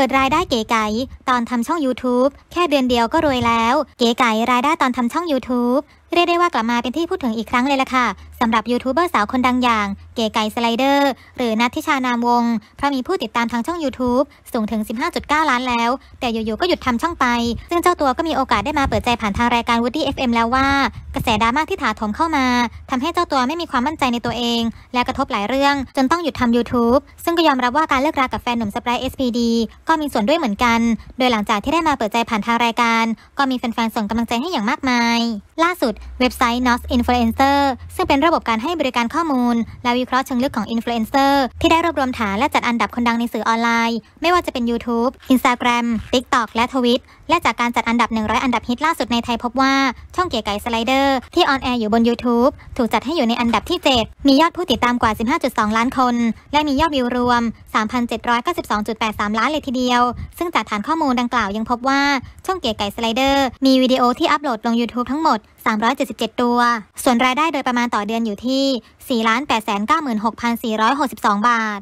ปิดรายได้เก๋ไก๋ตอนทำช่อง YouTube แค่เดือนเดียวก็รวยแล้ว เก๋ไก๋รายได้ตอนทำช่อง YouTube เรียกได้ว่ากลับมาเป็นที่พูดถึงอีกครั้งเลยล่ะค่ะสำหรับยูทูบเบอร์สาวคนดังอย่าง เก๋ไก่สไลเดอร์ หรือนัทิชานามวงเพราะมีผู้ติดตามทางช่อง YouTube สูงถึง 15.9 ล้านแล้ว แต่อยู่ๆก็หยุดทำช่องไป ซึ่งเจ้าตัวก็มีโอกาสได้มาเปิดใจผ่านทางรายการ Woody FM แล้วว่า กระแสดราม่าที่ถาถมเข้ามาทำให้เจ้าตัวไม่มีความมั่นใจในตัวเอง และกระทบหลายเรื่องจนต้องหยุดทำ YouTube ซึ่งก็ยอมรับว่าการเลิกรากับแฟนหนุ่มสไปร์เอสพีดีก็มีส่วนด้วยเหมือนกัน โดยหลังจากที่ได้มาเปิดใจผ่านทางรายการ ก็มีแฟนๆส่งกำลังใจให้อย่างมากมาย ล่าสุดเว็บไซต์ Nos Influencer ซึ่งเป็นระบบการให้บริการข้อมูล และวิเคราะห์เชิงลึกของอินฟลูเอนเซอร์ที่ได้รวบรวมฐานและจัดอันดับคนดังในสื่อออนไลน์ ไม่ว่าจะเป็น YouTube Instagram TikTok และทวิตและจากการจัดอันดับ 100 อันดับฮิตล่าสุดในไทยพบว่า ช่องเก๋ไก่สไลเดอร์ที่ออนแอร์อยู่บน YouTube ถูกจัดให้อยู่ในอันดับที่ 7 มียอดผู้ติดตามกว่า 15.2 ล้านคน และมียอดวิวรวม 3,792.83 ล้านเลยทีเดียว ซึ่งจากฐานข้อมูลดังกล่าวยังพบว่า ช่องเก๋ไก่สไลเดอร์มีวิดีโอที่อัปโหลดลง YouTube ทั้งหมด3 4 7 7ตัวส่วนรายได้โดยประมาณต่อเดือนอยู่ที่ 4,896,462 บาท